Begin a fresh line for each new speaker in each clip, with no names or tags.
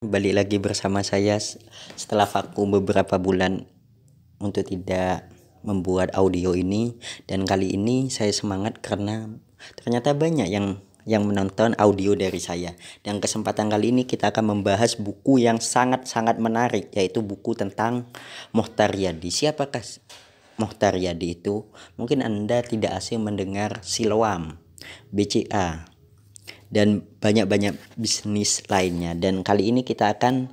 balik lagi bersama saya setelah vakum beberapa bulan untuk tidak membuat audio ini dan kali ini saya semangat karena ternyata banyak yang yang menonton audio dari saya dan kesempatan kali ini kita akan membahas buku yang sangat-sangat menarik yaitu buku tentang Mohtar Yadi siapakah Mohtar Yadi itu mungkin Anda tidak asing mendengar Siloam BCA dan banyak-banyak bisnis lainnya. Dan kali ini kita akan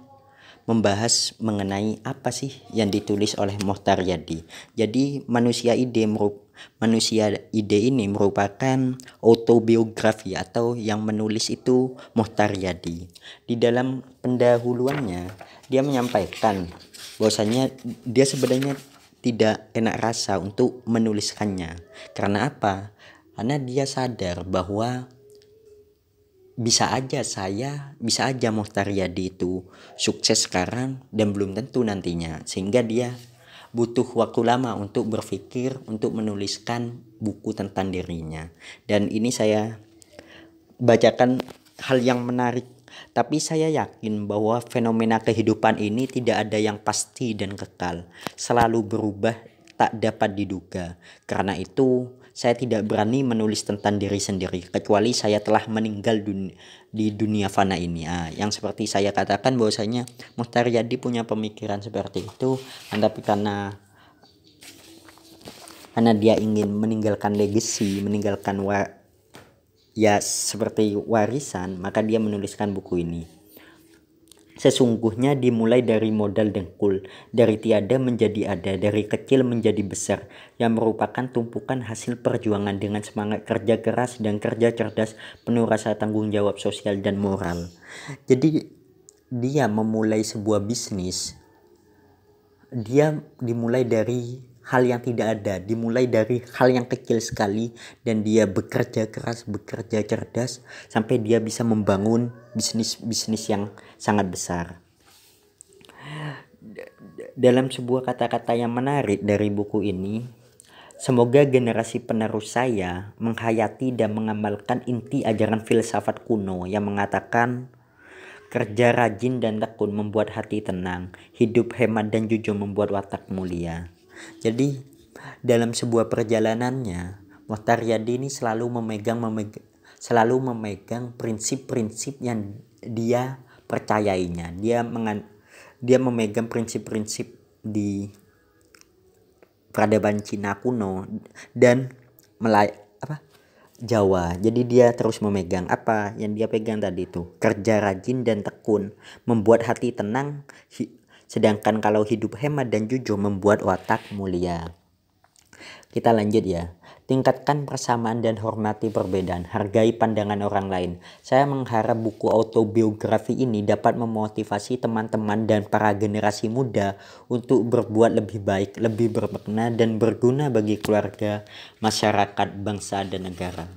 membahas mengenai apa sih yang ditulis oleh Mohtar Yadi. Jadi manusia ide merupakan manusia ide ini merupakan autobiografi atau yang menulis itu Mohtar Yadi. Di dalam pendahuluannya dia menyampaikan bahwasanya dia sebenarnya tidak enak rasa untuk menuliskannya. Karena apa? Karena dia sadar bahwa bisa aja saya, bisa aja Mohtar Yadi itu sukses sekarang dan belum tentu nantinya. Sehingga dia butuh waktu lama untuk berpikir, untuk menuliskan buku tentang dirinya. Dan ini saya bacakan hal yang menarik. Tapi saya yakin bahwa fenomena kehidupan ini tidak ada yang pasti dan kekal. Selalu berubah tak dapat diduga. Karena itu, saya tidak berani menulis tentang diri sendiri kecuali saya telah meninggal dunia, di dunia fana ini. Ah, yang seperti saya katakan bahwasanya Muhtar Yadi punya pemikiran seperti itu, kan, tapi karena karena dia ingin meninggalkan legacy, meninggalkan wa ya seperti warisan, maka dia menuliskan buku ini. Sesungguhnya dimulai dari modal dengkul, dari tiada menjadi ada, dari kecil menjadi besar, yang merupakan tumpukan hasil perjuangan dengan semangat kerja keras dan kerja cerdas penuh rasa tanggung jawab sosial dan moral. Jadi dia memulai sebuah bisnis, dia dimulai dari hal yang tidak ada, dimulai dari hal yang kecil sekali dan dia bekerja keras, bekerja cerdas sampai dia bisa membangun bisnis-bisnis yang sangat besar. Dalam sebuah kata-kata yang menarik dari buku ini, semoga generasi penerus saya menghayati dan mengamalkan inti ajaran filsafat kuno yang mengatakan Kerja rajin dan tekun membuat hati tenang, hidup hemat dan jujur membuat watak mulia. Jadi dalam sebuah perjalanannya, Mohtar Yadi ini selalu memegang memeg selalu memegang prinsip-prinsip yang dia percayainya. Dia mengan, dia memegang prinsip-prinsip di peradaban Cina kuno dan melay apa Jawa. Jadi dia terus memegang apa yang dia pegang tadi itu kerja rajin dan tekun, membuat hati tenang, Sedangkan kalau hidup hemat dan jujur membuat watak mulia. Kita lanjut ya. Tingkatkan persamaan dan hormati perbedaan. Hargai pandangan orang lain. Saya mengharap buku autobiografi ini dapat memotivasi teman-teman dan para generasi muda untuk berbuat lebih baik, lebih bermakna, dan berguna bagi keluarga, masyarakat, bangsa, dan negara.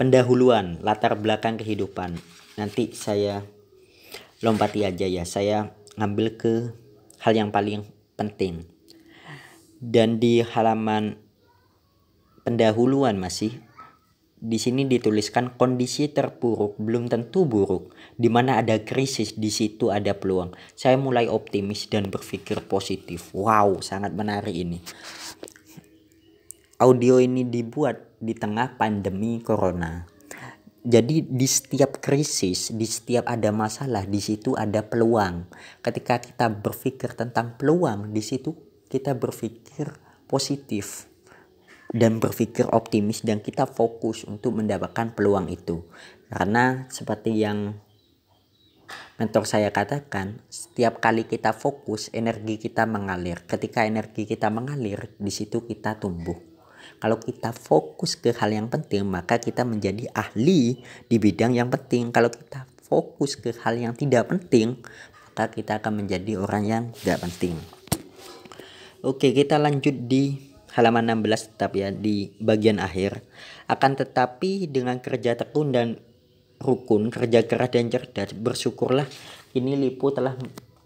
Pendahuluan, latar belakang kehidupan. Nanti saya lompati aja ya. Saya ngambil ke hal yang paling penting. Dan di halaman pendahuluan masih di sini dituliskan kondisi terpuruk belum tentu buruk. Di mana ada krisis, di situ ada peluang. Saya mulai optimis dan berpikir positif. Wow, sangat menarik ini. Audio ini dibuat di tengah pandemi corona jadi di setiap krisis, di setiap ada masalah, di situ ada peluang. Ketika kita berpikir tentang peluang, di situ kita berpikir positif dan berpikir optimis dan kita fokus untuk mendapatkan peluang itu. Karena seperti yang mentor saya katakan, setiap kali kita fokus, energi kita mengalir. Ketika energi kita mengalir, di situ kita tumbuh. Kalau kita fokus ke hal yang penting, maka kita menjadi ahli di bidang yang penting. Kalau kita fokus ke hal yang tidak penting, maka kita akan menjadi orang yang tidak penting. Oke, kita lanjut di halaman 16 tetap ya di bagian akhir. Akan tetapi dengan kerja tekun dan rukun, kerja keras dan cerdas, bersyukurlah ini Lipu telah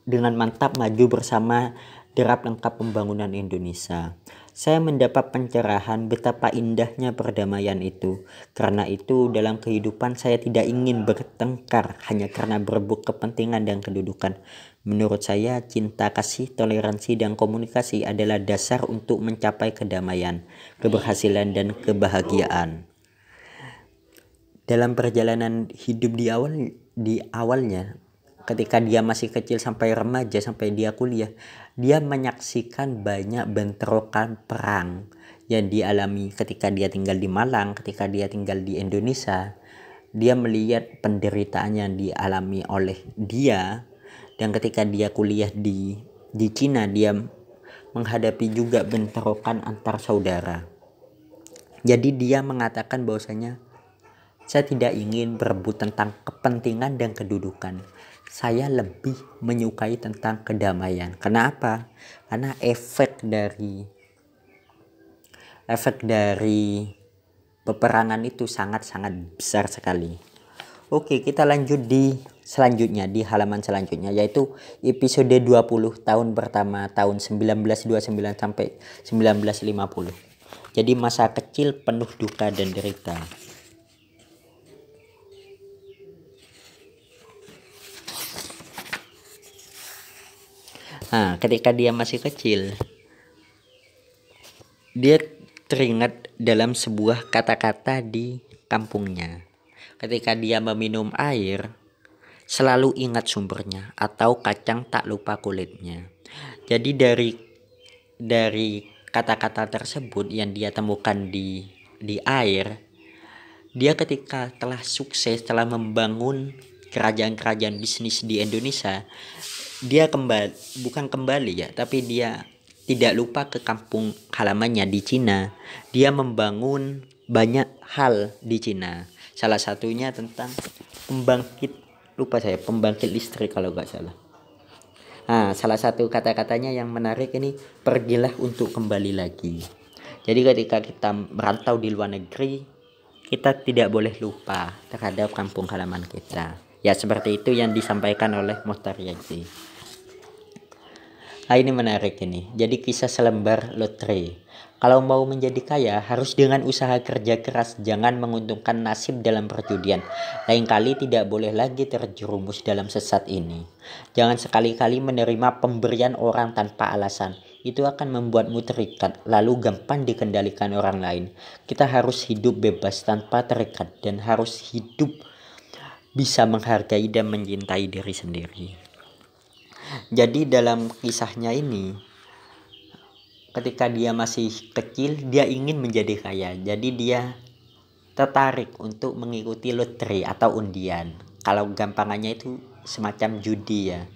dengan mantap maju bersama derap lengkap pembangunan Indonesia saya mendapat pencerahan betapa indahnya perdamaian itu. Karena itu, dalam kehidupan saya tidak ingin bertengkar hanya karena berebut kepentingan dan kedudukan. Menurut saya, cinta kasih, toleransi, dan komunikasi adalah dasar untuk mencapai kedamaian, keberhasilan, dan kebahagiaan. Dalam perjalanan hidup di awal di awalnya, ketika dia masih kecil sampai remaja sampai dia kuliah dia menyaksikan banyak bentrokan perang yang dialami ketika dia tinggal di Malang ketika dia tinggal di Indonesia dia melihat penderitaan yang dialami oleh dia dan ketika dia kuliah di di Cina dia menghadapi juga bentrokan antar saudara jadi dia mengatakan bahwasanya saya tidak ingin berebut tentang kepentingan dan kedudukan saya lebih menyukai tentang kedamaian. Kenapa? Karena efek dari efek dari peperangan itu sangat-sangat besar sekali. Oke, kita lanjut di selanjutnya di halaman selanjutnya yaitu episode 20 tahun pertama tahun 1929 sampai 1950. Jadi masa kecil penuh duka dan derita. Nah, ketika dia masih kecil, dia teringat dalam sebuah kata-kata di kampungnya. Ketika dia meminum air, selalu ingat sumbernya atau kacang tak lupa kulitnya. Jadi dari dari kata-kata tersebut yang dia temukan di di air, dia ketika telah sukses telah membangun kerajaan-kerajaan bisnis di Indonesia, dia kembali bukan kembali ya tapi dia tidak lupa ke kampung halamannya di Cina dia membangun banyak hal di Cina salah satunya tentang pembangkit lupa saya pembangkit listrik kalau nggak salah nah salah satu kata-katanya yang menarik ini pergilah untuk kembali lagi jadi ketika kita merantau di luar negeri kita tidak boleh lupa terhadap kampung halaman kita ya seperti itu yang disampaikan oleh Mohtar Yazi Nah, ini menarik ini jadi kisah selembar lotre kalau mau menjadi kaya harus dengan usaha kerja keras jangan menguntungkan nasib dalam perjudian lain kali tidak boleh lagi terjerumus dalam sesat ini jangan sekali-kali menerima pemberian orang tanpa alasan itu akan membuatmu terikat, lalu gampang dikendalikan orang lain. Kita harus hidup bebas tanpa terikat dan harus hidup bisa menghargai dan mencintai diri sendiri. Jadi dalam kisahnya ini ketika dia masih kecil dia ingin menjadi kaya. Jadi dia tertarik untuk mengikuti lotre atau undian. Kalau gampangannya itu semacam judi ya.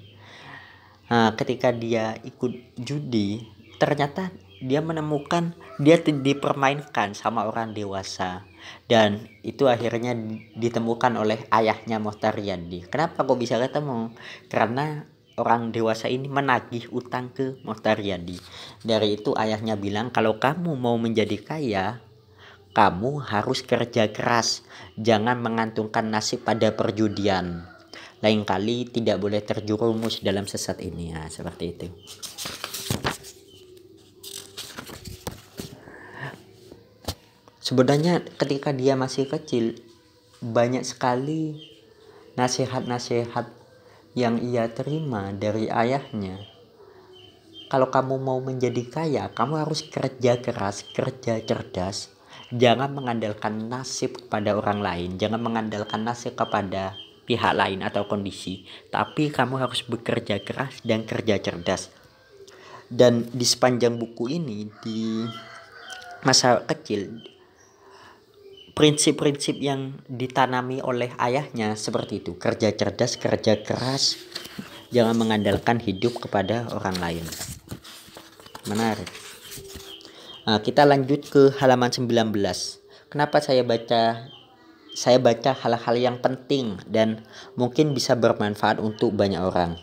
Nah, ketika dia ikut judi ternyata dia menemukan dia dipermainkan sama orang dewasa dan itu akhirnya ditemukan oleh ayahnya Mohtar Yandi. Kenapa kok bisa ketemu? Karena orang dewasa ini menagih utang ke Mohtar Yandi. Dari itu ayahnya bilang kalau kamu mau menjadi kaya, kamu harus kerja keras, jangan mengantungkan nasib pada perjudian. Lain kali tidak boleh terjerumus dalam sesat ini ya, seperti itu. sebenarnya ketika dia masih kecil banyak sekali nasihat-nasihat yang ia terima dari ayahnya. Kalau kamu mau menjadi kaya, kamu harus kerja keras, kerja cerdas. Jangan mengandalkan nasib kepada orang lain, jangan mengandalkan nasib kepada pihak lain atau kondisi, tapi kamu harus bekerja keras dan kerja cerdas. Dan di sepanjang buku ini di masa kecil prinsip-prinsip yang ditanami oleh ayahnya seperti itu kerja cerdas kerja keras jangan mengandalkan hidup kepada orang lain menarik nah, kita lanjut ke halaman 19 kenapa saya baca saya baca hal-hal yang penting dan mungkin bisa bermanfaat untuk banyak orang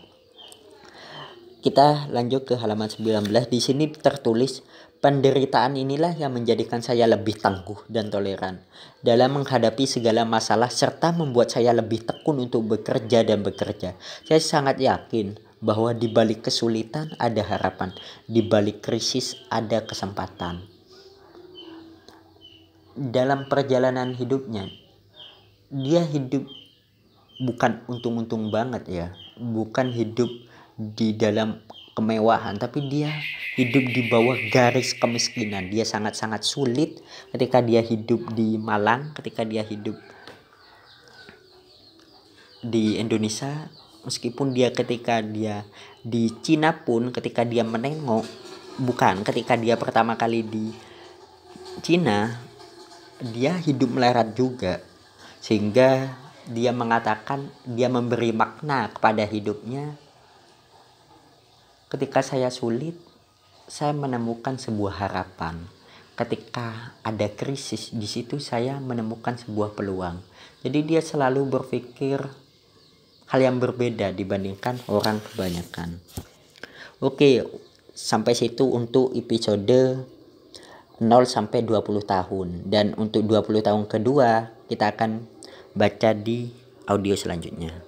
kita lanjut ke halaman 19 di sini tertulis Penderitaan inilah yang menjadikan saya lebih tangguh dan toleran dalam menghadapi segala masalah serta membuat saya lebih tekun untuk bekerja dan bekerja. Saya sangat yakin bahwa di balik kesulitan ada harapan, di balik krisis ada kesempatan. Dalam perjalanan hidupnya, dia hidup bukan untung-untung banget ya, bukan hidup di dalam kemewahan tapi dia hidup di bawah garis kemiskinan dia sangat-sangat sulit ketika dia hidup di Malang ketika dia hidup di Indonesia meskipun dia ketika dia di Cina pun ketika dia menengok bukan ketika dia pertama kali di Cina dia hidup melarat juga sehingga dia mengatakan dia memberi makna kepada hidupnya Ketika saya sulit, saya menemukan sebuah harapan. Ketika ada krisis di situ saya menemukan sebuah peluang. Jadi dia selalu berpikir hal yang berbeda dibandingkan orang kebanyakan. Oke, sampai situ untuk episode 0 sampai 20 tahun dan untuk 20 tahun kedua kita akan baca di audio selanjutnya.